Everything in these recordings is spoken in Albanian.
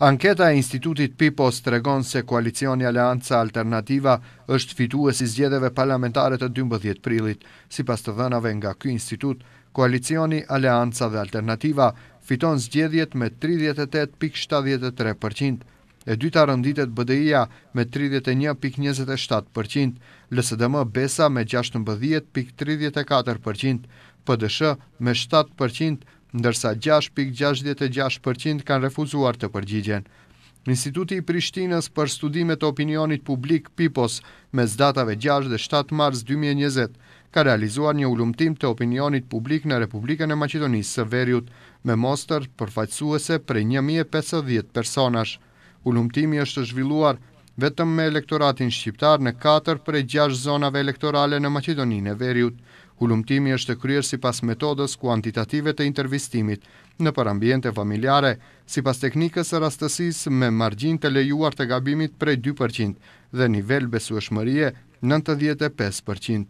Anketa e institutit PIPOS të regon se koalicioni Aleanca Alternativa është fitu e si zgjedeve parlamentare të 12 prilit. Si pas të dhënave nga kë institut, koalicioni Aleanca dhe Alternativa fiton zgjedhjet me 38.73%, e dyta rënditet BDI-a me 31.27%, LSDM Besa me 16.34%, PDSH me 7%, ndërsa 6.66% kanë refuzuar të përgjigjen. Instituti i Prishtinës për studimet e opinionit publik PIPOS me zdatave 6 dhe 7 mars 2020 ka realizuar një ullumtim të opinionit publik në Republikën e Macedonisë së Veriut me mostër përfaqësuese për 1050 personash. Ullumtimi është zhvilluar vetëm me elektoratin shqiptar në 4 për e 6 zonave elektorale në Macedoninë e Veriut. Hulumtimi është kryer si pas metodës kuantitative të intervistimit në përambiente familjare, si pas teknikës e rastësis me margjin të lejuar të gabimit prej 2% dhe nivel besueshmërie 95%.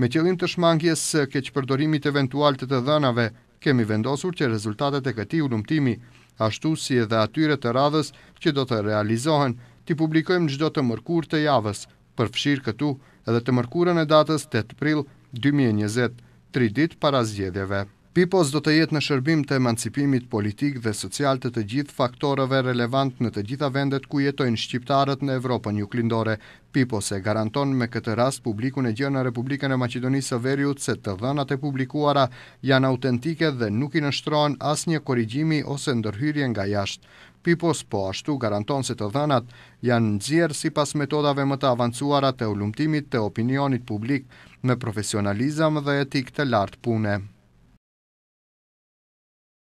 Me qëllim të shmangjes së përdorimit eventual të të dhënave, kemi vendosur që rezultatet e këti hulumtimi, ashtu si edhe atyre të radhës që do të realizohen, t'i publikojmë gjdo të mërkur të javës, përfshirë këtu edhe të mërkurën e datës 8 pril 2020, 3 dit para zgjedhjeve. Pipos do të jetë në shërbim të emancipimit politik dhe social të të gjithë faktoreve relevant në të gjitha vendet ku jetojnë shqiptarët në Evropën një klindore. Pipos e garanton me këtë rast publikun e gjënë në Republikën e Macedonisë së Veriut se të dhënat e publikuara janë autentike dhe nuk i nështrojnë as një korigjimi ose ndërhyrje nga jashtë. Pipos po ashtu garanton se të dhënat janë nxjerrë sipas metodave më të avancuara të ulëmtimit të opinionit publik me profesionalizëm dhe etikë të lartë pune.